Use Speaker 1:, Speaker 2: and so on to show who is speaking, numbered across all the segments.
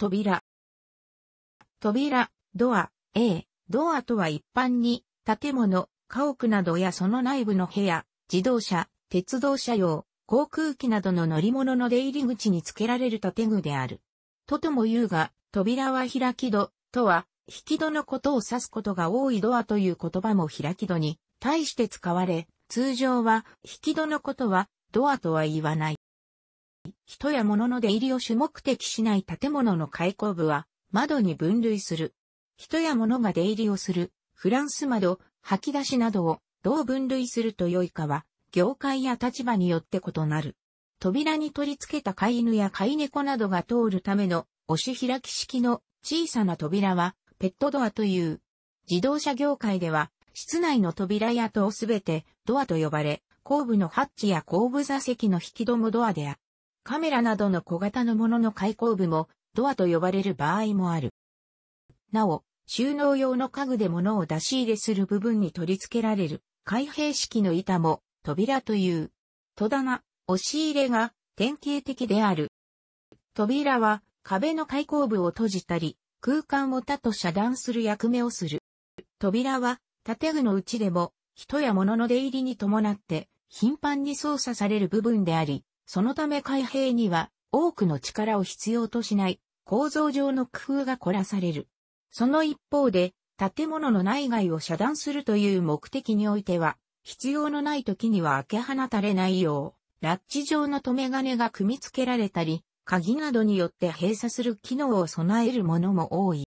Speaker 1: 扉。扉、ドア、A、ドアとは一般に、建物、家屋などやその内部の部屋、自動車、鉄道車用、航空機などの乗り物の出入り口に付けられる建具である。ととも言うが、扉は開き戸、とは、引き戸のことを指すことが多いドアという言葉も開き戸に対して使われ、通常は引き戸のことはドアとは言わない。人や物の出入りを主目的しない建物の開口部は、窓に分類する。人や物が出入りをする、フランス窓、吐き出しなどを、どう分類するとよいかは、業界や立場によって異なる。扉に取り付けた飼い犬や飼い猫などが通るための、押し開き式の小さな扉は、ペットドアという。自動車業界では、室内の扉や戸をすべて、ドアと呼ばれ、後部のハッチや後部座席の引き戸もドアである。カメラなどの小型のものの開口部もドアと呼ばれる場合もある。なお、収納用の家具で物を出し入れする部分に取り付けられる開閉式の板も扉という。戸棚、押し入れが典型的である。扉は壁の開口部を閉じたり、空間を他と遮断する役目をする。扉は建具のうちでも人や物の出入りに伴って頻繁に操作される部分であり、そのため開閉には多くの力を必要としない構造上の工夫が凝らされる。その一方で、建物の内外を遮断するという目的においては、必要のない時には開け放たれないよう、ラッチ状の留め金が組み付けられたり、鍵などによって閉鎖する機能を備えるものも多い。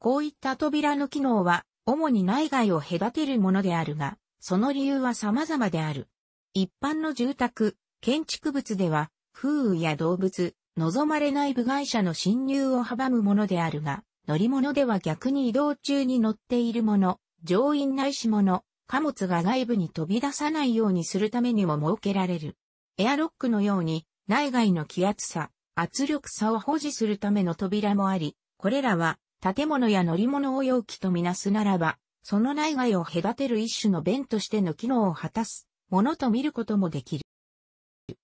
Speaker 1: こういった扉の機能は、主に内外を隔てるものであるが、その理由は様々である。一般の住宅、建築物では、風雨や動物、望まれない部外者の侵入を阻むものであるが、乗り物では逆に移動中に乗っているもの、乗員ないしもの、貨物が外部に飛び出さないようにするためにも設けられる。エアロックのように、内外の気圧差、圧力差を保持するための扉もあり、これらは建物や乗り物を容器とみなすならば、その内外を隔てる一種の弁としての機能を果たすものと見ることもできる。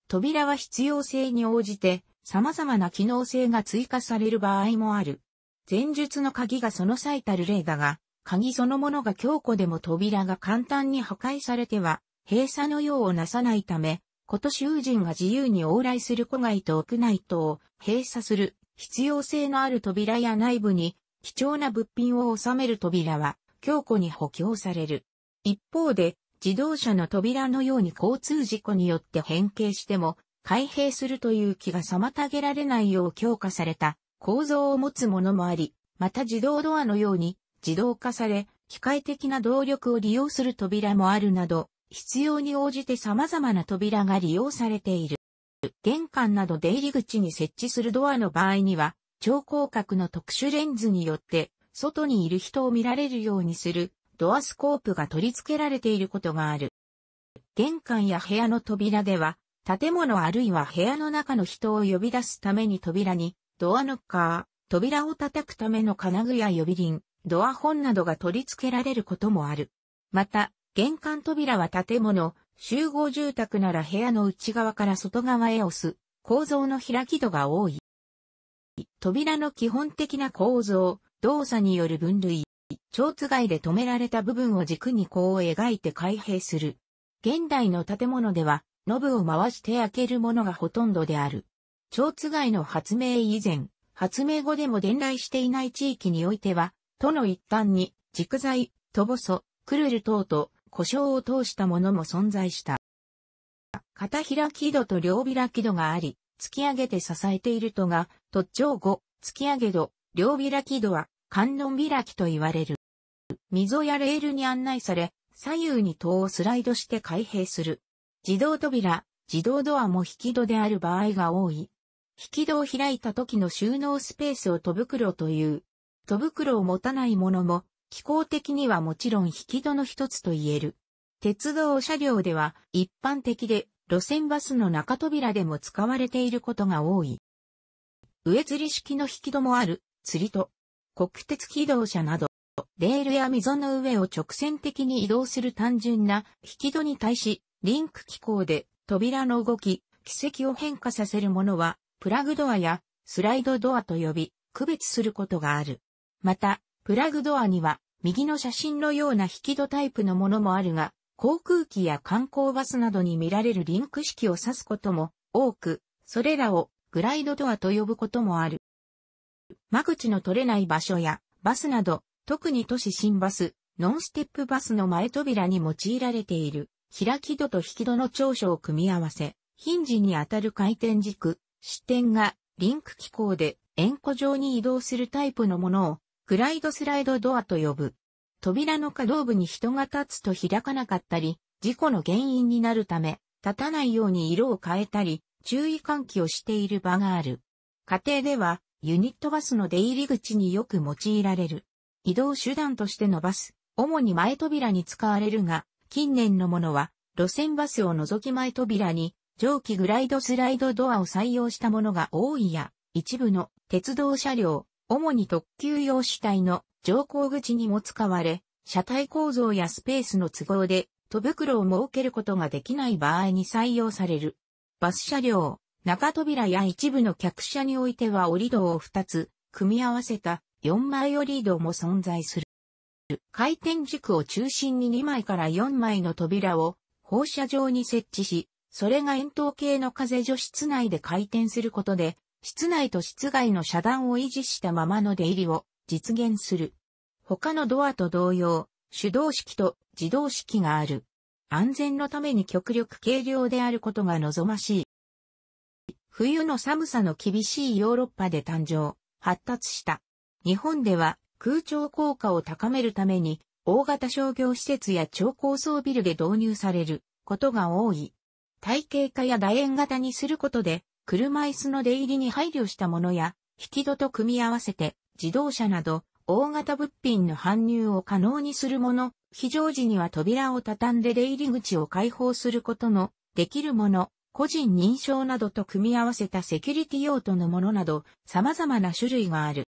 Speaker 1: 扉は必要性に応じて様々な機能性が追加される場合もある。前述の鍵がその最たる例だが、鍵そのものが強固でも扉が簡単に破壊されては、閉鎖の用をなさないため、こと囚人が自由に往来する戸外と屋内とを閉鎖する必要性のある扉や内部に貴重な物品を収める扉は強固に補強される。一方で自動車の扉のように交通事故によって変形しても、開閉するという気が妨げられないよう強化された構造を持つものもあり、また自動ドアのように自動化され、機械的な動力を利用する扉もあるなど、必要に応じて様々な扉が利用されている。玄関など出入り口に設置するドアの場合には、超広角の特殊レンズによって、外にいる人を見られるようにするドアスコープが取り付けられていることがある。玄関や部屋の扉では、建物あるいは部屋の中の人を呼び出すために扉に、ドアノッカー、扉を叩くための金具や呼び鈴、ドア本などが取り付けられることもある。また、玄関扉は建物、集合住宅なら部屋の内側から外側へ押す、構造の開き度が多い。扉の基本的な構造、動作による分類、蝶津街で止められた部分を軸に弧を描いて開閉する。現代の建物では、ノブを回して開けるものがほとんどである。蝶津街の発明以前、発明後でも伝来していない地域においては、都の一端に、軸材、と細、クルル等と、故障を通したものも存在した。片開き戸と両開き戸があり、突き上げて支えている戸が、突長後、突き上げ戸、両開き戸は、観音開きと言われる。溝やレールに案内され、左右に塔をスライドして開閉する。自動扉、自動ドアも引き戸である場合が多い。引き戸を開いた時の収納スペースを戸袋という。戸袋を持たないものも、気候的にはもちろん引き戸の一つと言える。鉄道車両では一般的で、路線バスの中扉でも使われていることが多い。上吊り式の引き戸もある、釣り戸。国鉄機動車など、レールや溝の上を直線的に移動する単純な引き戸に対し、リンク機構で扉の動き、軌跡を変化させるものは、プラグドアやスライドドアと呼び、区別することがある。また、プラグドアには、右の写真のような引き戸タイプのものもあるが、航空機や観光バスなどに見られるリンク式を指すことも多く、それらをグライドドアと呼ぶこともある。間口の取れない場所や、バスなど、特に都市新バス、ノンステップバスの前扉に用いられている、開き戸と引き戸の長所を組み合わせ、ヒンジにあたる回転軸、支点が、リンク機構で、円弧状に移動するタイプのものを、グライドスライドドアと呼ぶ。扉の可動部に人が立つと開かなかったり、事故の原因になるため、立たないように色を変えたり、注意喚起をしている場がある。家庭では、ユニットバスの出入り口によく用いられる。移動手段としてのバス、主に前扉に使われるが、近年のものは、路線バスを除き前扉に、蒸気グライドスライドドアを採用したものが多いや、一部の鉄道車両、主に特急用主体の乗降口にも使われ、車体構造やスペースの都合で、戸袋を設けることができない場合に採用される。バス車両、中扉や一部の客車においては折り戸を二つ、組み合わせた四枚折り戸も存在する。回転軸を中心に2枚から4枚の扉を放射状に設置し、それが円筒形の風除室内で回転することで、室内と室外の遮断を維持したままの出入りを実現する。他のドアと同様、手動式と自動式がある。安全のために極力軽量であることが望ましい。冬の寒さの厳しいヨーロッパで誕生、発達した。日本では空調効果を高めるために、大型商業施設や超高層ビルで導入されることが多い。体系化や楕円型にすることで、車椅子の出入りに配慮したものや、引き戸と組み合わせて自動車など大型物品の搬入を可能にするもの、非常時には扉を畳んで出入り口を開放することのできるもの、個人認証などと組み合わせたセキュリティ用途のものなど様々な種類がある。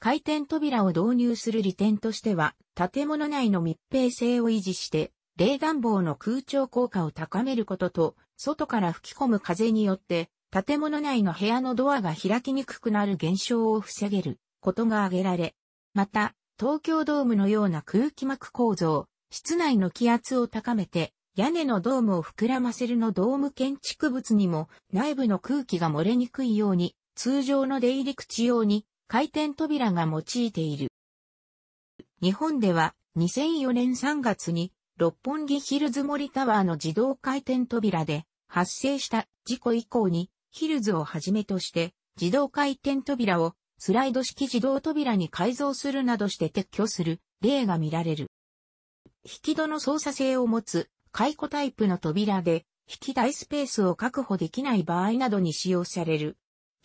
Speaker 1: 回転扉を導入する利点としては、建物内の密閉性を維持して、冷暖房の空調効果を高めることと、外から吹き込む風によって、建物内の部屋のドアが開きにくくなる現象を防げることが挙げられ、また、東京ドームのような空気膜構造、室内の気圧を高めて、屋根のドームを膨らませるのドーム建築物にも内部の空気が漏れにくいように通常の出入り口用に回転扉が用いている。日本では2004年3月に六本木ヒルズ森タワーの自動回転扉で発生した事故以降にヒルズをはじめとして自動回転扉をスライド式自動扉に改造するなどして撤去する例が見られる。引き戸の操作性を持つ解雇タイプの扉で、引き台スペースを確保できない場合などに使用される。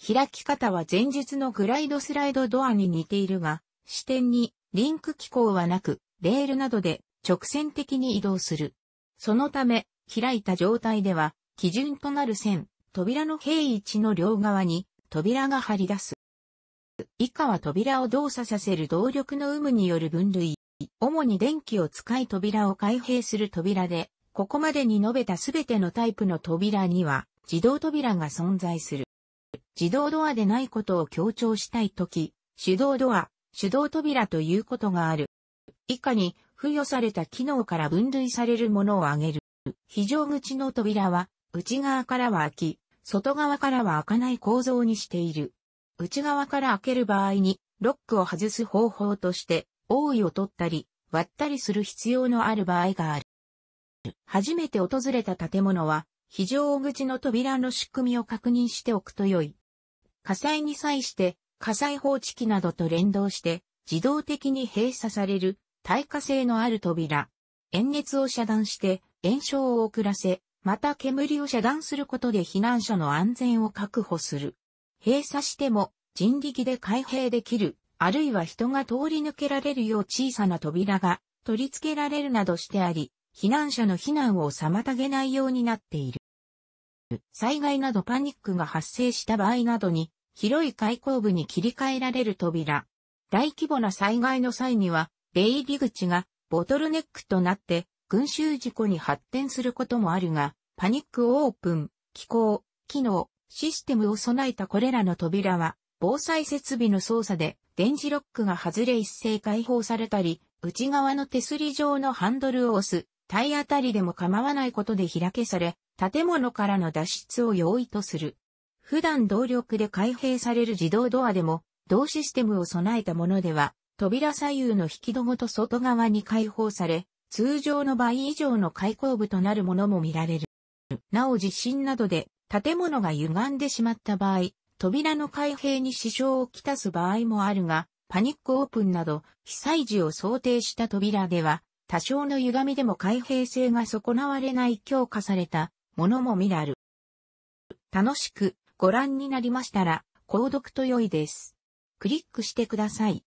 Speaker 1: 開き方は前述のグライドスライドドアに似ているが、視点にリンク機構はなく、レールなどで直線的に移動する。そのため、開いた状態では、基準となる線、扉の平位置の両側に扉が張り出す。以下は扉を動作させる動力の有無による分類。主に電気を使い扉を開閉する扉で、ここまでに述べたすべてのタイプの扉には自動扉が存在する。自動ドアでないことを強調したいとき、手動ドア、手動扉ということがある。以下に付与された機能から分類されるものを挙げる。非常口の扉は内側からは開き、外側からは開かない構造にしている。内側から開ける場合にロックを外す方法として、覆いを取ったり、割ったりする必要のある場合がある。初めて訪れた建物は、非常口の扉の仕組みを確認しておくと良い。火災に際して、火災報知器などと連動して、自動的に閉鎖される、耐火性のある扉。炎熱を遮断して、炎症を遅らせ、また煙を遮断することで避難者の安全を確保する。閉鎖しても人力で開閉できる、あるいは人が通り抜けられるよう小さな扉が取り付けられるなどしてあり、避難者の避難を妨げないようになっている。災害などパニックが発生した場合などに、広い開口部に切り替えられる扉。大規模な災害の際には、出入り口がボトルネックとなって、群衆事故に発展することもあるが、パニックオープン、機構、機能、システムを備えたこれらの扉は、防災設備の操作で電磁ロックが外れ一斉解放されたり、内側の手すり状のハンドルを押す体当たりでも構わないことで開けされ、建物からの脱出を容易とする。普段動力で開閉される自動ドアでも、同システムを備えたものでは、扉左右の引き戸ごと外側に開放され、通常の倍以上の開口部となるものも見られる。なお地震などで建物が歪んでしまった場合、扉の開閉に支障をきたす場合もあるが、パニックオープンなど、被災時を想定した扉では、多少の歪みでも開閉性が損なわれない強化されたものも見らる。楽しくご覧になりましたら、購読と良いです。クリックしてください。